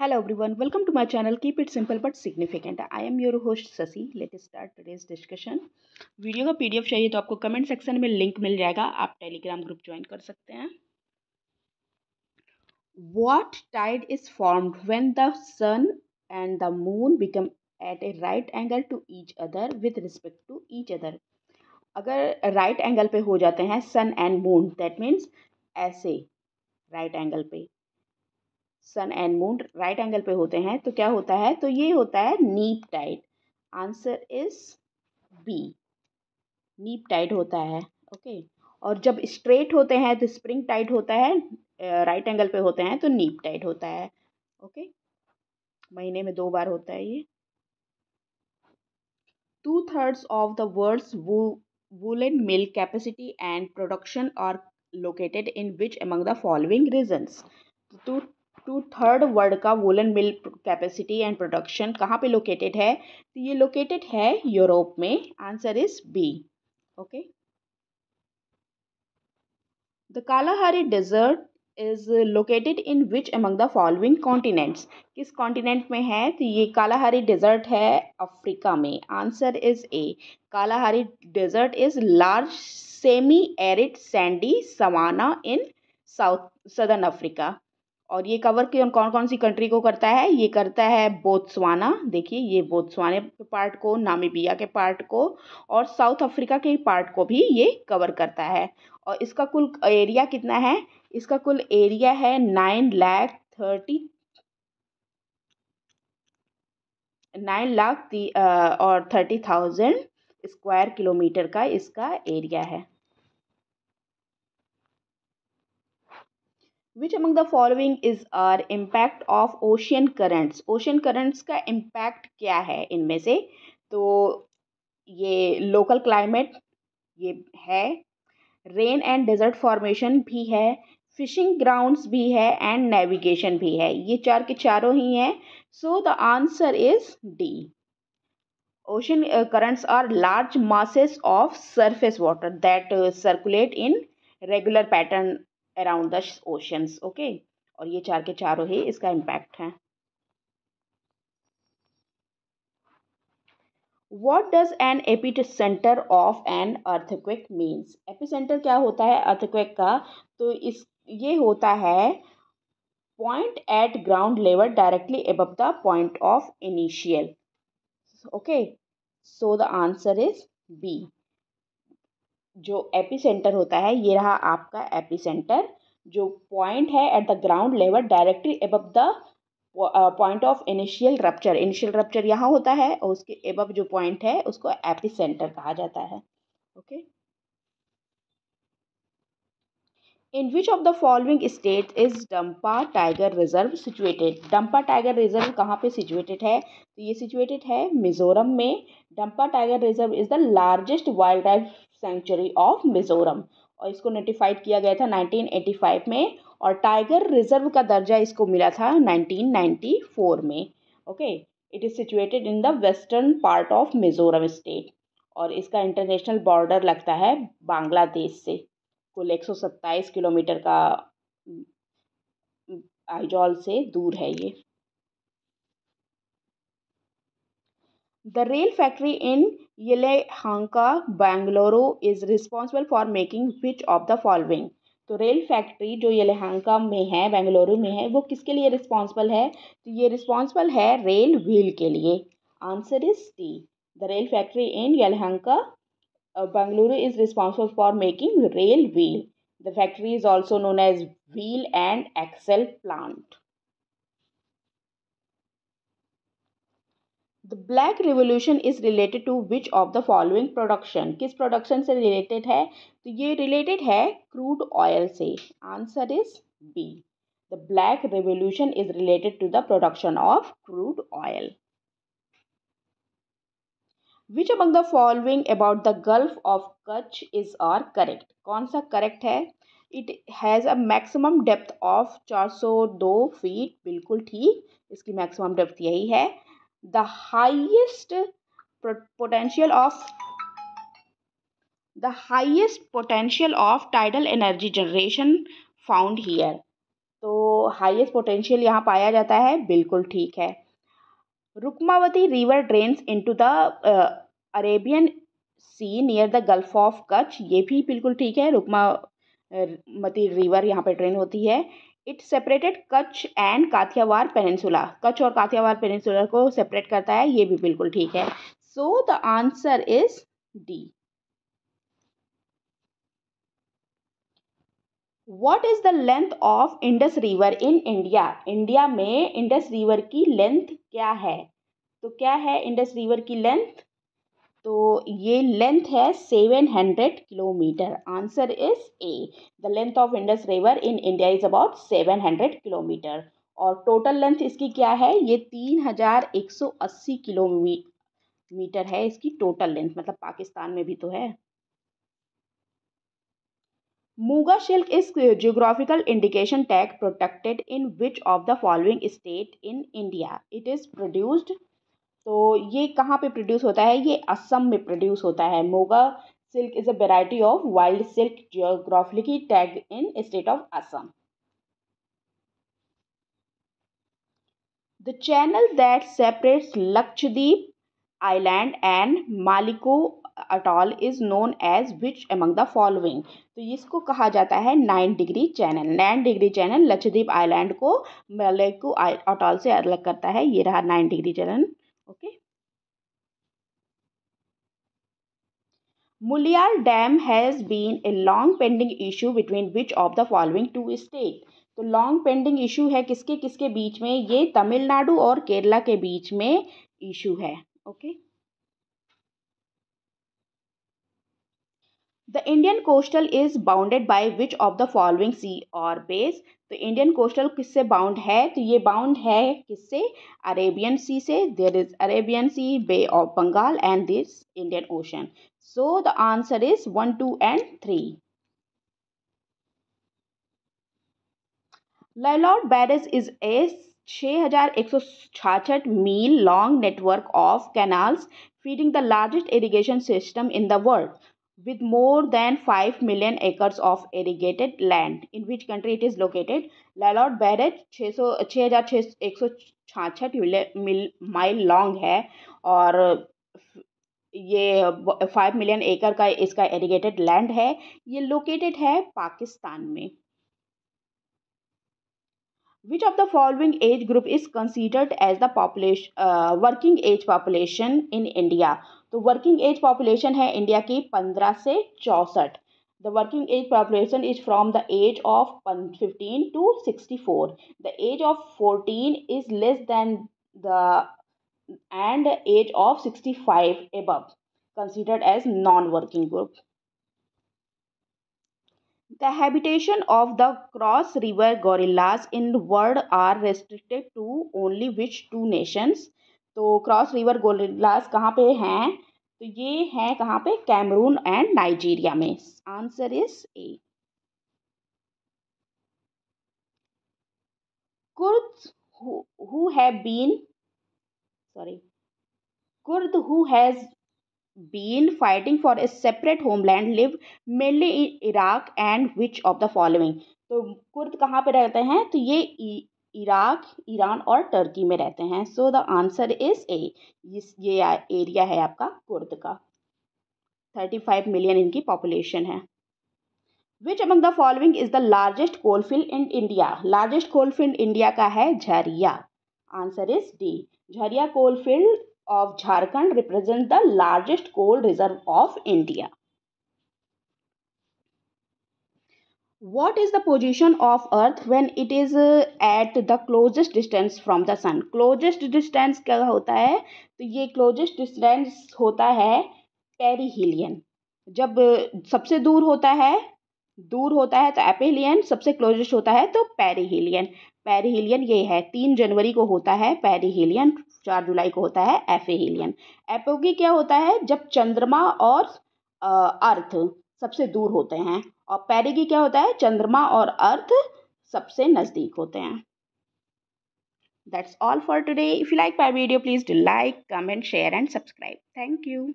Hello everyone welcome to my channel keep it simple but significant I am your host Sasi let start today's discussion video का PDF चाहिए तो आपको comment section में link मिल जाएगा आप टेलीग्राम ग्रुप ज्वाइन कर सकते हैं what tide is formed when the sun and the moon become at a right angle to each other with respect to each other अगर राइट एंगल पे हो जाते हैं सन एंड मून दैट मीन्स ऐसे right angle पे sun and moon right angle पे होते हैं तो क्या होता है तो ये होता है neap tide answer is B neap tide होता है ओके okay. और जब स्ट्रेट होते हैं तो स्प्रिंग टाइट होता है राइट एंगल पे होते हैं तो नीप टाइट होता है ओके okay. महीने में दो बार होता है ये two thirds of the world's and mill capacity and production are located in which among the following regions two two third world का woollen mill capacity and production कहाँ पे लोकेटेड है तो ये लोकेटेड है यूरोप में answer is B okay the Kalahari desert is located in which among the following continents किस continent में है तो ये कालाहारी डेजर्ट है अफ्रीका में answer is A Kalahari desert is large semi arid sandy savanna in south southern Africa और ये cover कौन कौन कौन सी कंट्री को करता है ये करता है बोत्सवाना देखिए ये बोत्सवाने के पार्ट को नामीबिया के पार्ट को और साउथ अफ्रीका के पार्ट को भी ये कवर करता है और इसका कुल एरिया कितना है इसका कुल एरिया है nine lakh thirty nine lakh और थर्टी थाउजेंड स्क्वायर किलोमीटर का इसका एरिया है which among the following is are impact of ocean currents ocean currents का इम्पैक्ट क्या है इनमें से तो ये लोकल क्लाइमेट ये है रेन एंड डेजर्ट फॉर्मेशन भी है फिशिंग ग्राउंड्स भी है एंड नेविगेशन भी है ये चार के चारों ही हैं so the answer is D ocean currents are large masses of surface water that circulate in regular pattern around the oceans okay और ये चार के चारों ही इसका इम्पैक्ट है what does an epicentre of an earthquake means epicentre क्या होता है अर्थक्वेक का तो इस ये होता है point at ground level directly above the point of initial okay so the answer is B जो एपी सेंटर होता है ये रहा आपका एपी सेंटर जो पॉइंट है at the ground level directly above the point of initial rupture initial rupture यहाँ होता है और उसके एबब जो पॉइंट है उसको एपी सेंटर कहा जाता है okay in which of the following state is Dampa tiger reserve situated Dampa tiger reserve कहाँ पे सिचुएटेड है तो ये सिचुएटेड है मिजोरम में Dampa tiger reserve is the largest wildlife sanctuary of Mizoram और इसको नोटिफाइड किया गया था 1985 में और टाइगर रिजर्व का दर्जा इसको मिला था 1994 में okay it is situated in the western part of Mizoram state और इसका इंटरनेशनल बॉर्डर लगता है बांग्लादेश से कुल एक किलोमीटर का आइजॉल से दूर है ये The rail factory in Yelahanka, Bangalore is responsible for making which of the following? तो रेल फैक्ट्री जो यलेहंका में है बेंगलुरु में है वो किसके लिए रिस्पॉन्सिबल है तो ये रिस्पॉन्सिबल है रेल व्हील के लिए answer is T the rail factory in Yelahanka Bengaluru is responsible for making rail wheel the factory is also known as wheel and axle plant the black revolution is related to which of the following production किस production से related है तो ये related है crude oil से answer is B the black revolution is related to the production of crude oil which among the following about the gulf of Kutch is are correct कौन सा correct है it has a maximum depth of चार सौ दो feet बिल्कुल ठीक इसकी maximum depth यही है the highest potential of the highest potential of tidal energy generation found here तो highest potential यहाँ पाया जाता है बिल्कुल ठीक है Rukmavati river drains into the Arabian sea near the gulf of Kutch ये भी बिल्कुल ठीक है रुकमा मती रिवर यहाँ पे ड्रेन होती है it separated Kutch and Kathiawar peninsula Kutch और काथियावार पेनसुला को सेपरेट करता है ये भी बिल्कुल ठीक है so the answer is D what is the length of Indus river in India India में इंडस रिवर की लेंथ क्या है तो क्या है इंडस रिवर की लेंथ तो ये लेंथ है seven hundred kilometre answer is A the length of Indus river in India is about seven hundred kilometre और टोटल लेंथ इसकी क्या है ये तीन हजार एक सौ अस्सी किलोमीटर है इसकी टोटल लेंथ मतलब पाकिस्तान में भी तो है Muga silk is geographical indication tag protected in which of the following state in India it is produced तो ये कहाँ पे प्रोड्यूस होता है ये असम में प्रोड्यूस होता है Muga silk is a variety of wild silk geographically tag in state of Assam the channel that separates Lakshadweep island and Maliku atoll is known as which among the following तो इसको कहा जाता है nine degree channel nine degree channel Lakshadweep island को Maliku atoll से अलग करता है ये रहा nine degree channel okay Mullaperiyar dam has been a long pending issue between which of the following two state तो लॉन्ग पेंडिंग इशू है किसके किसके बीच में ये तमिलनाडु और केरला के बीच में इशू है okay okay? The Indian coastal is bounded by which of the following sea or bays? The Indian coastal किससे bound है? तो ये bound है किससे? Arabian Sea से. There is Arabian Sea, Bay of Bengal and this Indian Ocean. So the answer is one, two and three. Lalor Barris is a 6166 mile long network of canals feeding the largest irrigation system in the world. with more than 5 million acres of irrigated land in which country it is located लालौट barrage 600 छः mile long है और ये five million एकड़ का इसका एरिगेटेड land है ये लोकेटेड है पाकिस्तान में which of the following age group is considered as the population uh, working age population in india the working age population hai india 15 se 64 the working age population is from the age of 15 to 64 the age of 14 is less than the and age of 65 above considered as non working group The habitation of the Cross River gorillas in the world are restricted to only which two nations? तो Cross River gorillas कहाँ पे हैं तो ये हैं कहाँ पे Cameroon and Nigeria में answer is A Kurds who, who have been sorry Kurd who has been fighting for a separate homeland live mainly in Iraq and which of the following तो कुर्द कहाँ पे रहते हैं तो ये Iraq Iran और Turkey में रहते हैं so the answer is A ये एरिया है आपका कुर्द का थर्टी फाइव मिलियन इनकी पॉपुलेशन है which among the following is the largest coalfield in India largest coalfield India का है Jharia answer is D Jharia coalfield of Jharkhand represents the largest coal reserve of India. What is the position of Earth when it is at the closest distance from the Sun? Closest distance क्या होता है तो ये closest distance होता है perihelion. जब सबसे दूर होता है दूर होता है तो एपेलियन सबसे क्लोजेस्ट होता है तो पेरीहिलियन पेरीहिलियन ये है तीन जनवरी को होता है पेरीहिलियन चार जुलाई को होता है एफेहिलियन एपोगी क्या होता है जब चंद्रमा और अर्थ सबसे दूर होते हैं और पैरिगी क्या होता है चंद्रमा और अर्थ सबसे नज़दीक होते हैं that's all for today if you like my video please do like comment share and subscribe thank you